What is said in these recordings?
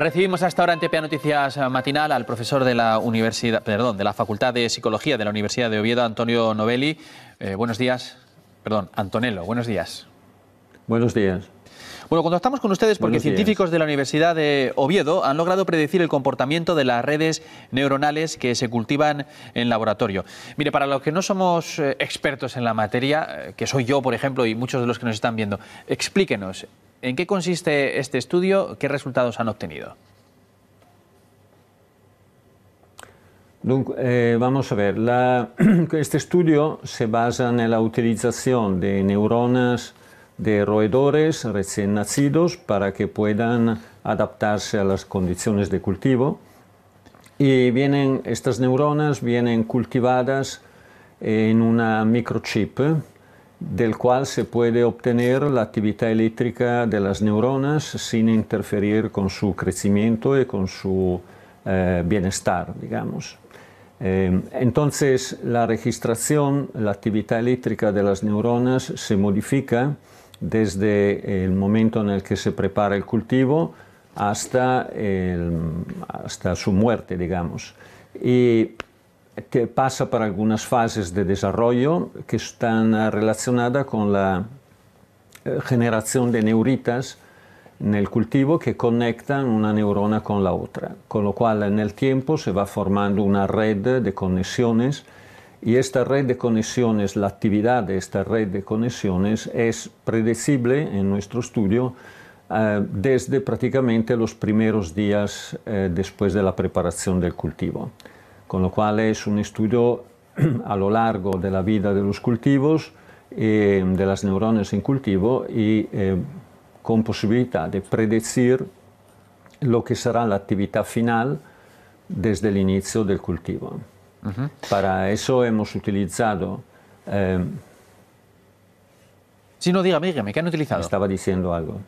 Recibimos hasta ahora en TPA Noticias eh, Matinal al profesor de la Universidad, perdón, de la Facultad de Psicología de la Universidad de Oviedo, Antonio Novelli. Eh, buenos días, perdón, Antonello, buenos días. Buenos días. Bueno, cuando estamos con ustedes porque científicos de la Universidad de Oviedo han logrado predecir el comportamiento de las redes neuronales que se cultivan en laboratorio. Mire, para los que no somos eh, expertos en la materia, eh, que soy yo, por ejemplo, y muchos de los que nos están viendo, explíquenos, ¿en qué consiste este estudio? ¿Qué resultados han obtenido? Eh, vamos a ver, este estudio se basa en la utilización de neuronas de roedores recién nacidos para que puedan adaptarse a las condiciones de cultivo. Y vienen, estas neuronas vienen cultivadas en una microchip ¿eh? del cual se puede obtener la actividad eléctrica de las neuronas sin interferir con su crecimiento y con su eh, bienestar, digamos. Em, entonces, la registración, la actividad eléctrica de las neuronas se modifica desde el momento en el que se prepara el cultivo hasta, hasta su muerte, digamos. Y te pasa por algunas fases de desarrollo que están relacionadas con la eh, generación de neuritas en el cultivo que conectan una neurona con la otra, con lo cual en el tiempo se va formando una red de conexiones y esta red de conexiones, la actividad de esta red de conexiones es predecible en nuestro estudio eh, desde prácticamente los primeros días eh, después de la preparación del cultivo. Con lo cual es un estudio a lo largo de la vida de los cultivos, eh, de las neuronas en cultivo y con posibilidad de predecir lo que será la actividad final desde el inicio del cultivo. Para eso hemos utilizado... Eh, si no, dígame, dígame, ¿qué han utilizado? Estaba diciendo algo.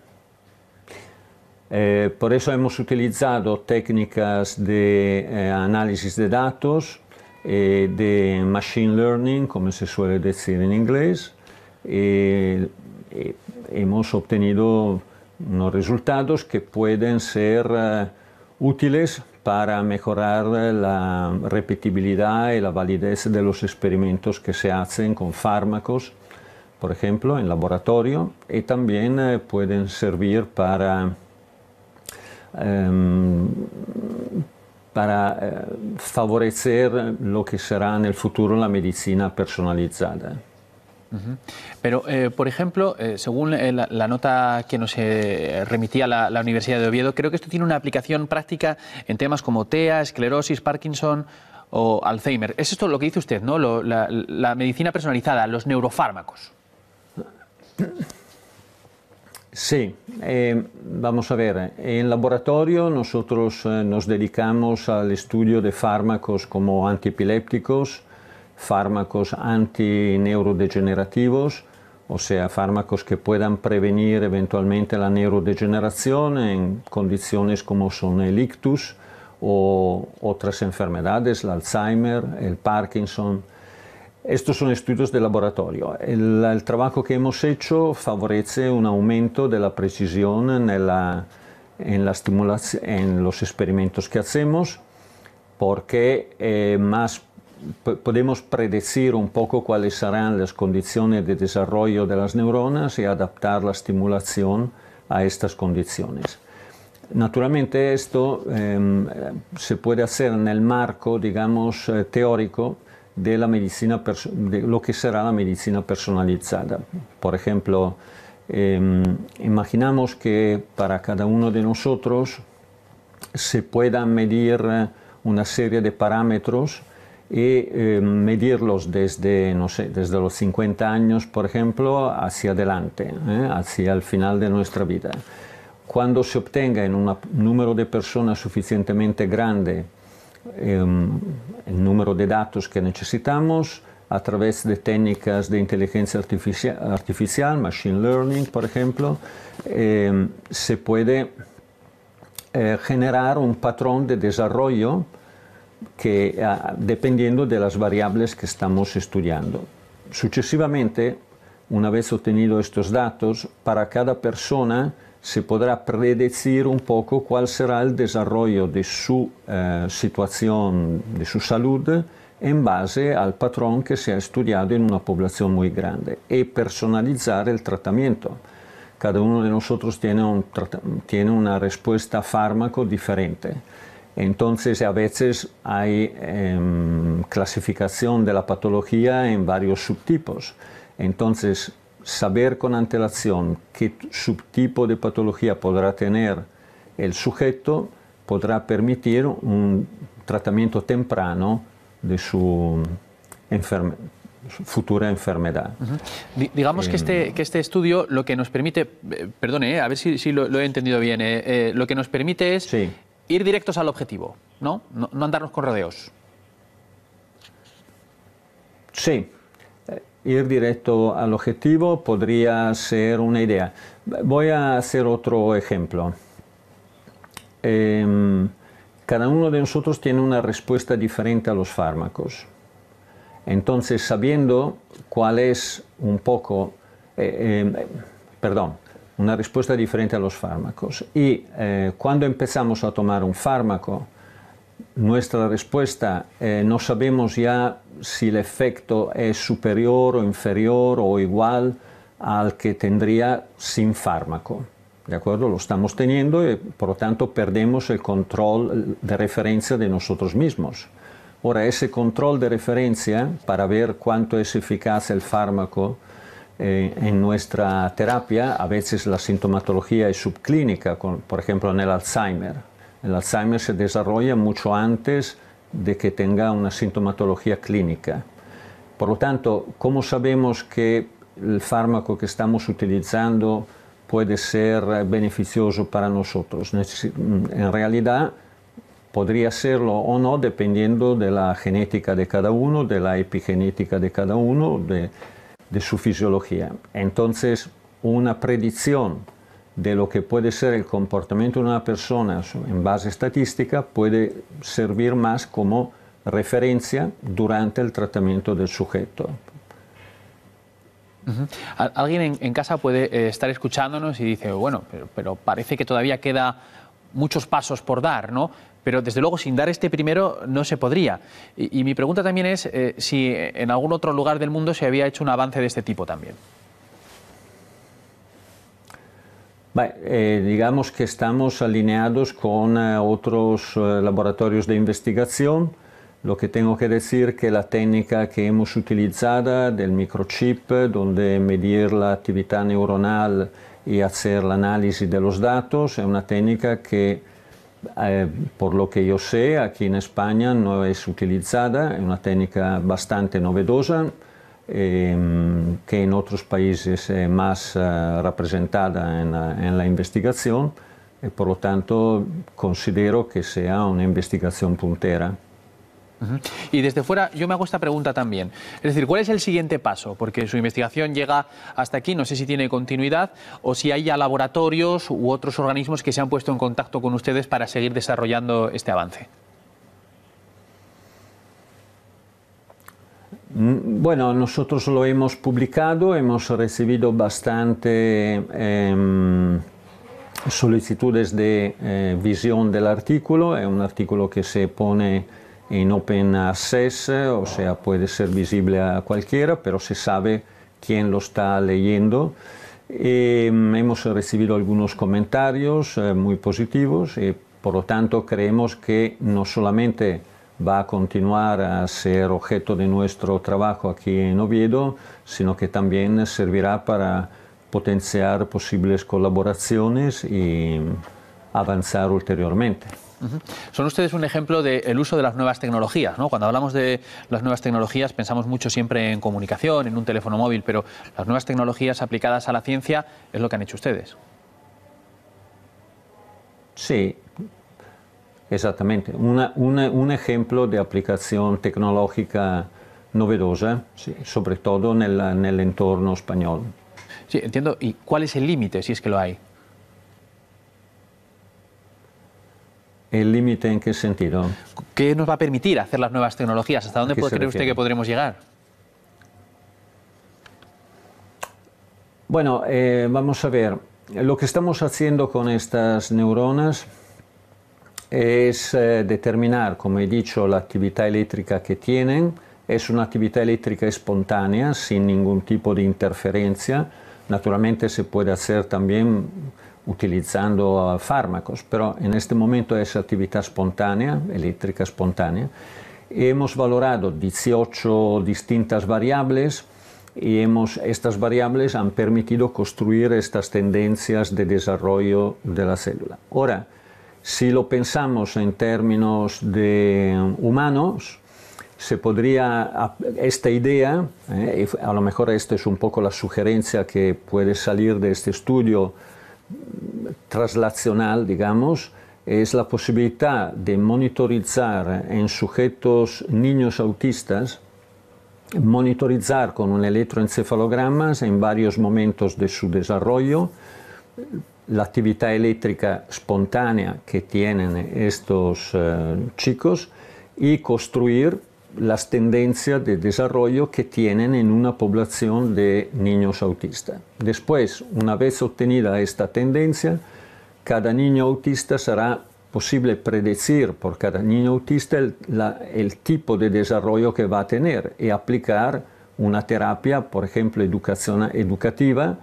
Eh, por eso hemos utilizado técnicas de eh, análisis de datos, eh, de machine learning, como se suele decir en inglés. y, hemos obtenido unos resultados que pueden ser útiles para mejorar eh, la repetibilidad y la validez de los experimentos que se hacen con fármacos, por ejemplo, en laboratorio, y también eh, pueden servir para, em, para eh, favorecer lo que será en el futuro la medicina personalizada. Pero, eh, por ejemplo, eh, según eh, la, nota que nos remitía la, Universidad de Oviedo, creo que esto tiene una aplicación práctica en temas como TEA, esclerosis, Parkinson o Alzheimer. Es esto lo que dice usted, ¿no? la, medicina personalizada, los neurofármacos. Sí, vamos a ver, en laboratorio nosotros nos dedicamos al estudio de fármacos como antiepilépticos, fármacos antineurodegenerativos, o sea, fármacos que puedan prevenir eventualmente la neurodegeneración en condiciones como son el ictus o otras enfermedades, el Alzheimer, el Parkinson. Estos son estudios de laboratorio. El, trabajo que hemos hecho favorece un aumento de la precisión en, la, en, la en los experimentos que hacemos porque eh, más podemos predecir un poco cuáles serán las condiciones de desarrollo de las neuronas y adaptar la estimulación a estas condiciones. Naturalmente esto em, se puede hacer en el marco, digamos, eh, teórico de, la medicina de lo que será la medicina personalizada. Por ejemplo, em, imaginamos que para cada uno de nosotros se puedan medir eh, una serie de parámetros y eh, medirlos desde, no sé, desde los 50 años, por ejemplo, hacia adelante, ¿eh? hacia el final de nuestra vida. Cuando se obtenga en un número de personas suficientemente grande em, el número de datos que necesitamos, a través de técnicas de inteligencia artificial, artificial machine learning, por ejemplo, em, se puede eh, generar un patrón de desarrollo que, ah, dependiendo de las variables que estamos estudiando. sucesivamente una vez obtenido estos datos, para cada persona se podrá predecir un poco cuál será el desarrollo de su eh, situación, de su salud, en base al patrón que se ha estudiado en una población muy grande y personalizar el tratamiento. Cada uno de nosotros tiene, tiene una respuesta a fármaco diferente. Entonces, a veces hay em, clasificación de la patología en varios subtipos. Entonces, saber con antelación qué subtipo de patología podrá tener el sujeto podrá permitir un tratamiento temprano de su, futura enfermedad. Digamos este, em. que, este, estudio lo que nos permite, eh, perdone, eh, a ver si, si lo, he entendido bien, eh, lo que nos permite es ir directos al objetivo, ¿no? No, andarnos con rodeos. Sí, ir directo al objetivo podría ser una idea. Voy a hacer otro ejemplo. Em, cada uno de nosotros tiene una respuesta diferente a los fármacos. Entonces, sabiendo cuál es un poco, eh, em, perdón, una respuesta diferente a los fármacos. Y eh, cuando empezamos a tomar un fármaco, nuestra respuesta eh, no sabemos ya si el efecto es superior o inferior o igual al que tendría sin fármaco. ¿De acuerdo? Lo estamos teniendo y por lo tanto perdemos el control de referencia de nosotros mismos. Ahora, ese control de referencia para ver cuánto es eficaz el fármaco eh, en nuestra terapia a veces la sintomatología es subclínica, por ejemplo en el Alzheimer. El Alzheimer se desarrolla mucho antes de que tenga una sintomatología clínica. Por lo tanto, ¿cómo sabemos que el fármaco que estamos utilizando puede ser beneficioso para nosotros? Mm, en realidad, podría serlo o no dependiendo de la genética de cada uno, de la epigenética de cada uno, de, de su fisiología. Entonces, una predicción de lo que puede ser el comportamiento de una persona en base estadística puede servir más como referencia durante el tratamiento del sujeto. Alguien en, casa puede eh, estar escuchándonos y dice, bueno, pero parece que todavía queda muchos pasos por dar, ¿no? Pero desde luego sin dar este primero no se podría. Y, mi pregunta también es eh, si en algún otro lugar del mundo se había hecho un avance de este tipo también. Eh, digamos que estamos alineados con eh, otros eh, laboratorios de investigación. Lo que tengo que decir que la técnica que hemos utilizado del microchip, donde medir la actividad neuronal y hacer el análisis de los datos. Es una técnica que, eh, por lo que yo sé, aquí en España no es utilizada, es una técnica bastante novedosa eh, que en otros países es más eh, representada en la, en la investigación y por lo tanto considero que sea una investigación puntera. Y desde fuera yo me hago esta pregunta también. Es decir, ¿cuál es el siguiente paso? Porque su investigación llega hasta aquí, no sé si tiene continuidad o si hay ya laboratorios u otros organismos que se han puesto en contacto con ustedes para seguir desarrollando este avance. Mm, bueno, nosotros lo hemos publicado, hemos recibido bastante em, solicitudes de eh, visión del artículo, es un artículo que se pone en open access, o sea, puede ser visible a cualquiera, pero se sabe quién lo está leyendo. Em, hemos recibido algunos comentarios eh, muy positivos y eh, por lo tanto creemos que no solamente va a continuar a ser objeto de nuestro trabajo aquí en Oviedo, sino que también servirá para potenciar posibles colaboraciones y mm, avanzar ulteriormente. Son ustedes un ejemplo del uso de las nuevas tecnologías. ¿no? Cuando hablamos de las nuevas tecnologías pensamos mucho siempre en comunicación, en un teléfono móvil, pero las nuevas tecnologías aplicadas a la ciencia es lo que han hecho ustedes. Sí, exactamente. un ejemplo de aplicación tecnológica novedosa, sobre todo en el, en el entorno español. Sí, entiendo. ¿Y cuál es el límite, si es que lo hay? ¿El límite en qué sentido? ¿Qué nos va a permitir hacer las nuevas tecnologías? ¿Hasta dónde creer usted que podremos llegar? Bueno, eh, vamos a ver. Lo que estamos haciendo con estas neuronas es eh, determinar, como he dicho, la actividad eléctrica que tienen. Es una actividad eléctrica espontánea, sin ningún tipo de interferencia. Naturalmente se puede hacer también utilizando uh, fármacos, pero en este momento es actividad espontánea, eléctrica espontánea. Hemos valorado 18 distintas variables y hemos, estas variables han permitido construir estas tendencias de desarrollo de la célula. Ahora, si lo pensamos en términos de humanos, se podría, esta idea, eh, a lo mejor esta es un poco la sugerencia que puede salir de este estudio, translacional digamos, es la posibilidad de monitorizar en sujetos niños autistas, monitorizar con un electroencefalograma en varios momentos de su desarrollo la actividad eléctrica espontánea que tienen estos eh, chicos y construir las tendencias de desarrollo que tienen en una población de niños autistas. Después, una vez obtenida esta tendencia, cada niño autista será posible predecir por cada niño autista el, tipo de desarrollo que va a tener y aplicar una terapia, por ejemplo, educación, educativa,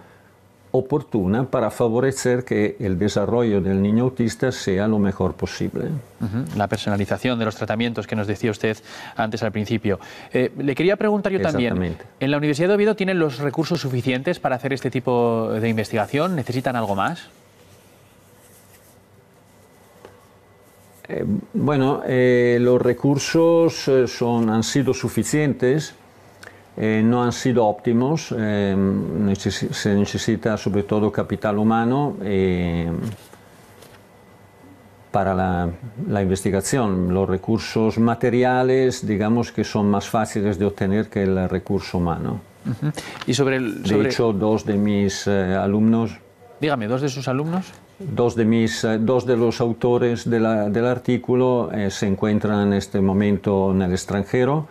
oportuna para favorecer que el desarrollo del niño autista sea lo mejor posible. La personalización de los tratamientos que nos decía usted antes al principio. Eh, le quería preguntar yo también, ¿en la Universidad de Oviedo tienen los recursos suficientes para hacer este tipo de investigación? ¿Necesitan algo más? Eh, bueno, eh, los recursos son, han sido suficientes eh, no han sido óptimos. Eh, se necesita sobre todo capital humano eh, para la, investigación. Los recursos materiales, digamos que son más fáciles de obtener que el recurso humano. Y sobre, De hecho, dos de mis alumnos... Dígame, dos de sus alumnos. Dos de, mis, dos de los autores del artículo se encuentran en este momento en el extranjero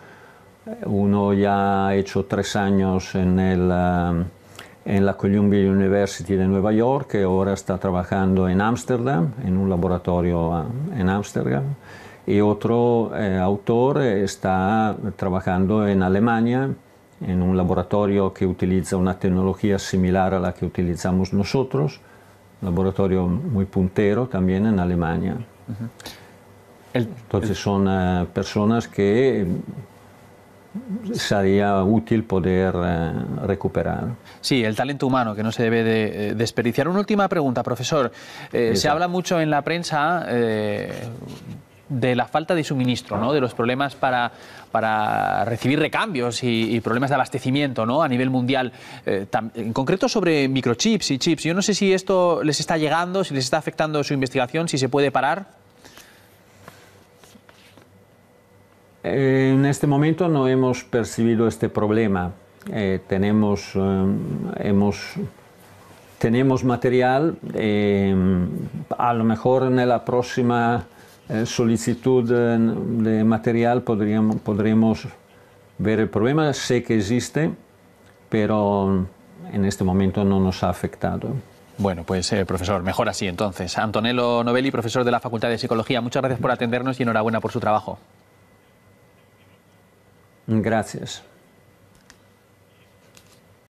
uno ya ha hecho tres años en, el, eh, en la Columbia University de Nueva York y ahora está trabajando en Ámsterdam, en un laboratorio eh, en Ámsterdam. Y otro eh, autor está trabajando en Alemania, en un laboratorio que utiliza una tecnología similar a la que utilizamos nosotros, laboratorio muy puntero también en Alemania. Entonces son personas que sería útil poder eh, recuperar. Sí, el talento humano que no se debe eh, desperdiciar. Una última pregunta, profesor. Eh, se habla mucho en la prensa de la falta de suministro, ¿no? de los problemas para, para recibir recambios y, problemas de abastecimiento ¿no? a nivel mundial, en concreto sobre microchips y chips. Yo no sé si esto les está llegando, si les está afectando su investigación, si se puede parar. En este momento no hemos percibido este problema. Eh, tenemos, eh, hemos, tenemos material, eh, a lo mejor en la próxima solicitud de material podríamos, podremos ver el problema. Sé que existe, pero en este momento no nos ha afectado. Bueno, pues profesor, mejor así entonces. Antonello Novelli, profesor de la Facultad de Psicología, muchas gracias por atendernos y enhorabuena por su trabajo. Gracias.